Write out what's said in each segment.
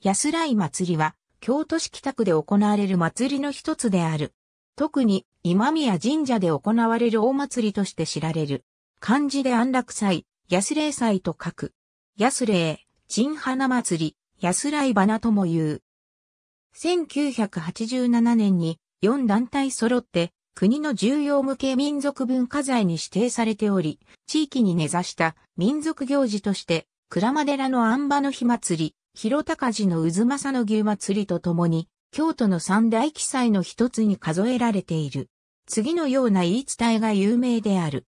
安来祭りは、京都市北区で行われる祭りの一つである。特に、今宮神社で行われる大祭りとして知られる。漢字で安楽祭、安霊祭と書く。安霊、陳花祭り、安来花とも言う。1987年に4団体揃って国の重要無形民族文化財に指定されており、地域に根ざした民族行事として、倉間寺の安場の日祭り、広高寺の渦政の牛祭りとともに、京都の三大奇祭の一つに数えられている。次のような言い伝えが有名である。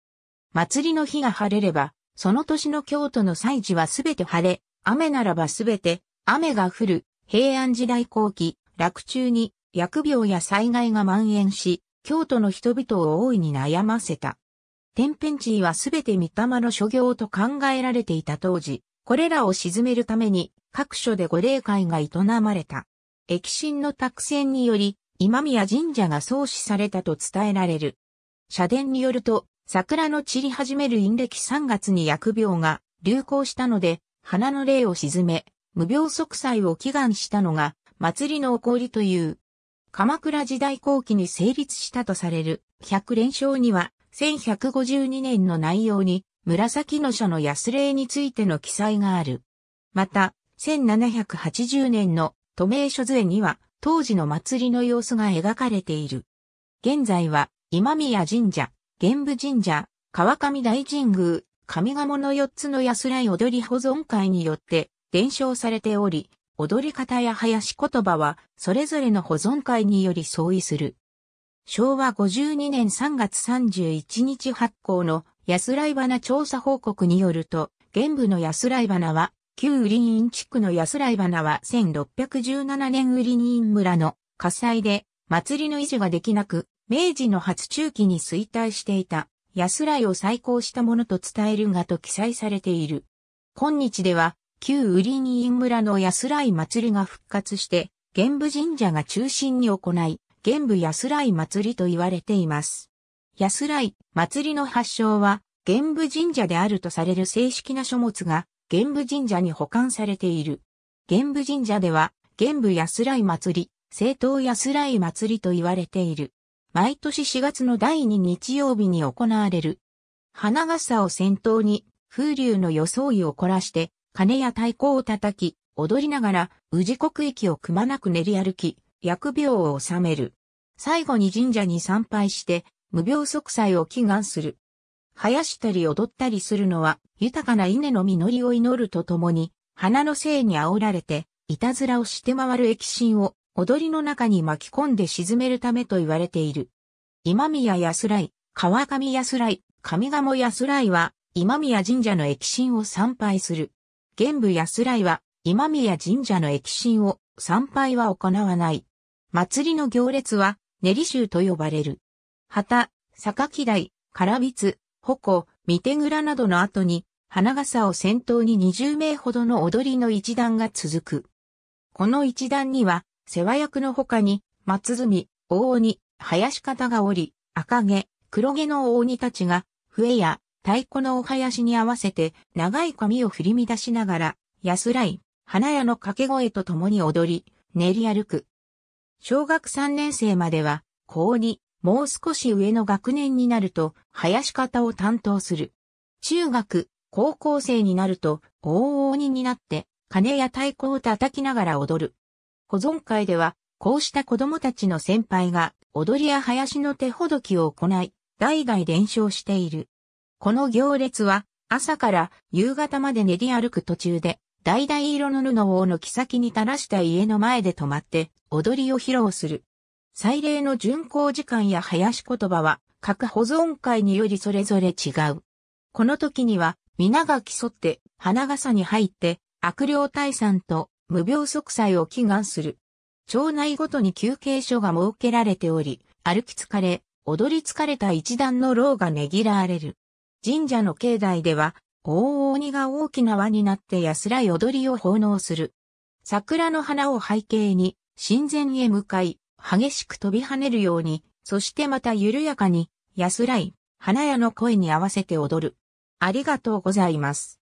祭りの日が晴れれば、その年の京都の祭事はすべて晴れ、雨ならばすべて雨が降る。平安時代後期、落中に疫病や災害が蔓延し、京都の人々を大いに悩ませた。天変地異はすべて御霊の所業と考えられていた当時、これらを沈めるために各所で御霊会が営まれた。疫神の託戦により、今宮神社が創始されたと伝えられる。社殿によると、桜の散り始める陰暦3月に薬病が流行したので、花の霊を沈め、無病息災を祈願したのが、祭りの起こりという。鎌倉時代後期に成立したとされる、百連勝には、1152年の内容に、紫の書の安礼についての記載がある。また、1780年の都名書図絵には、当時の祭りの様子が描かれている。現在は、今宮神社、玄武神社、川上大神宮、上鴨の4つの安らい踊り保存会によって伝承されており、踊り方や林言葉はそれぞれの保存会により相違する。昭和52年3月31日発行の安らい花調査報告によると、玄武の安らい花は、旧林院地区の安らい花は1617年売り院村の火災で祭りの維持ができなく、明治の初中期に衰退していた安らいを再興したものと伝えるがと記載されている。今日では、旧売り院村の安らい祭りが復活して、玄武神社が中心に行い、玄武安らい祭りと言われています。安らい祭りの発祥は、玄武神社であるとされる正式な書物が、玄武神社に保管されている。玄武神社では、玄武安らい祭り、正当安らい祭りと言われている。毎年4月の第2日曜日に行われる。花笠を先頭に、風流の装いを凝らして、鐘や太鼓を叩き、踊りながら、宇治国域をくまなく練り歩き、薬病を治める。最後に神社に参拝して、無病息災を祈願する。生やしたり踊ったりするのは、豊かな稲の実りを祈るとともに、花の精に煽られて、いたずらをして回る液心を、踊りの中に巻き込んで沈めるためと言われている。今宮安来、川上安来、上鴨安来は、今宮神社の液心を参拝する。玄武安来は、今宮神社の液心を参拝は行わない。祭りの行列は、練り衆と呼ばれる。旗、坂木台、唐光、矛、見手蔵などの後に、花笠を先頭に20名ほどの踊りの一団が続く。この一団には、世話役の他に、松積、大鬼、林方がおり、赤毛、黒毛の大鬼たちが、笛や太鼓のお囃子に合わせて、長い髪を振り乱しながら、安らい、花屋の掛け声と共に踊り、練り歩く。小学3年生までは、高2、もう少し上の学年になると、林方を担当する。中学、高校生になると、大々になって、鐘や太鼓を叩きながら踊る。保存会では、こうした子供たちの先輩が、踊りや林の手ほどきを行い、代々伝承している。この行列は、朝から夕方まで練り歩く途中で、橙色の布を軒先に垂らした家の前で止まって、踊りを披露する。祭礼の巡行時間や林言葉は各保存会によりそれぞれ違う。この時には皆が競って花笠に入って悪霊退散と無病息災を祈願する。町内ごとに休憩所が設けられており、歩き疲れ、踊り疲れた一段の牢がねぎらわれる。神社の境内では、大鬼が大きな輪になって安らい踊りを奉納する。桜の花を背景に、神前へ向かい、激しく飛び跳ねるように、そしてまた緩やかに、安らい、花屋の声に合わせて踊る。ありがとうございます。